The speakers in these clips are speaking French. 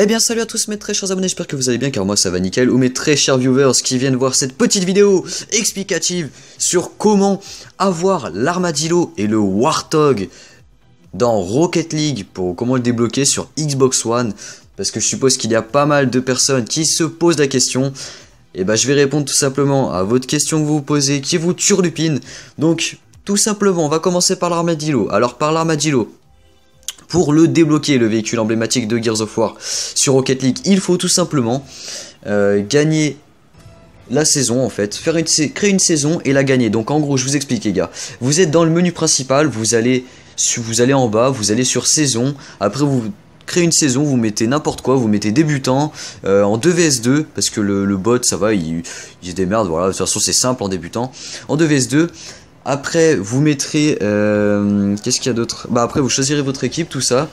Eh bien salut à tous mes très chers abonnés, j'espère que vous allez bien car moi ça va nickel, ou mes très chers viewers qui viennent voir cette petite vidéo explicative sur comment avoir l'armadillo et le warthog dans Rocket League pour comment le débloquer sur Xbox One parce que je suppose qu'il y a pas mal de personnes qui se posent la question et eh bah ben, je vais répondre tout simplement à votre question que vous vous posez qui vous turlupine donc tout simplement on va commencer par l'armadillo alors par l'armadillo pour le débloquer, le véhicule emblématique de Gears of War sur Rocket League. Il faut tout simplement euh, gagner la saison en fait, faire une, créer une saison et la gagner. Donc en gros, je vous explique les gars. Vous êtes dans le menu principal, vous allez, vous allez en bas, vous allez sur saison, après vous créez une saison, vous mettez n'importe quoi, vous mettez débutant euh, en 2vs2 parce que le, bot ça va, il, il se démerde, voilà, de toute façon c'est simple en débutant. En 2vs2, après, vous mettrez... Euh, qu'est-ce qu'il y a d'autre bah, après, vous choisirez votre équipe, tout ça.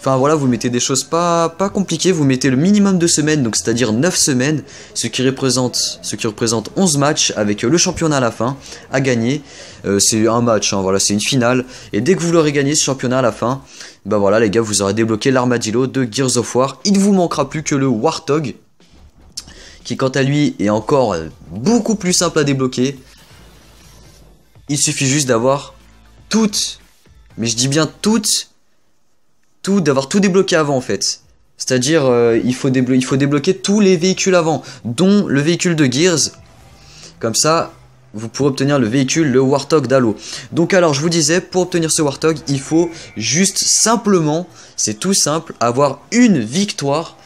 Enfin voilà, vous mettez des choses pas, compliquées, vous mettez le minimum de semaines, donc c'est-à-dire 9 semaines, ce qui, représente, ce qui représente 11 matchs avec le championnat à la fin à gagner. Euh, c'est un match, hein, voilà, c'est une finale. Et dès que vous l'aurez gagné ce championnat à la fin, bah voilà les gars, vous aurez débloqué l'armadillo de Gears of War. Il ne vous manquera plus que le Warthog, qui quant à lui est encore beaucoup plus simple à débloquer. Il suffit juste d'avoir toutes, mais je dis bien toutes, tout, d'avoir tout débloqué avant en fait. C'est-à-dire, euh, il, faut il faut débloquer tous les véhicules avant, dont le véhicule de Gears. Comme ça, vous pourrez obtenir le véhicule, le Warthog d'Halo. Donc alors, je vous disais, pour obtenir ce Warthog, il faut juste simplement, c'est tout simple, avoir une victoire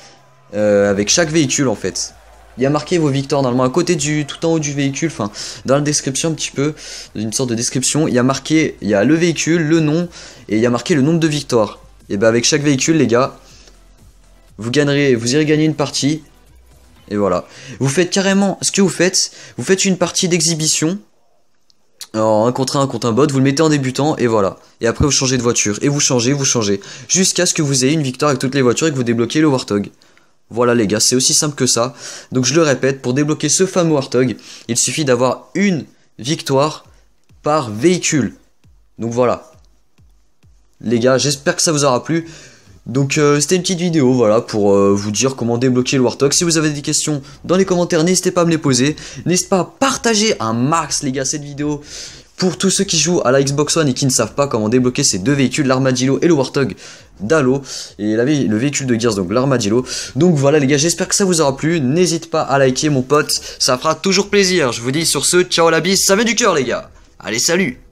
euh, avec chaque véhicule en fait il y a marqué vos victoires normalement à côté du tout en haut du véhicule, enfin dans la description un petit peu, une sorte de description, il y a marqué, il y a le véhicule, le nom, et il y a marqué le nombre de victoires. Et bah avec chaque véhicule les gars, vous gagnerez, vous irez gagner une partie. Et voilà. Vous faites carrément ce que vous faites, vous faites une partie d'exhibition. Alors, un contre un contre un bot, vous le mettez en débutant et voilà. Et après vous changez de voiture et vous changez, vous changez jusqu'à ce que vous ayez une victoire avec toutes les voitures et que vous débloquez le Warthog. Voilà les gars, c'est aussi simple que ça. Donc je le répète, pour débloquer ce fameux Warthog, il suffit d'avoir une victoire par véhicule. Donc voilà. Les gars, j'espère que ça vous aura plu. Donc euh, c'était une petite vidéo voilà pour euh, vous dire comment débloquer le Warthog. Si vous avez des questions dans les commentaires, n'hésitez pas à me les poser. N'hésitez pas à partager un max les gars cette vidéo. Pour tous ceux qui jouent à la Xbox One et qui ne savent pas comment débloquer ces deux véhicules, l'Armadillo et le Warthog d'Halo, et le véhicule de Gears, donc l'Armadillo. Donc voilà les gars, j'espère que ça vous aura plu, n'hésite pas à liker mon pote, ça fera toujours plaisir. Je vous dis sur ce, ciao la bise, ça met du cœur les gars. Allez salut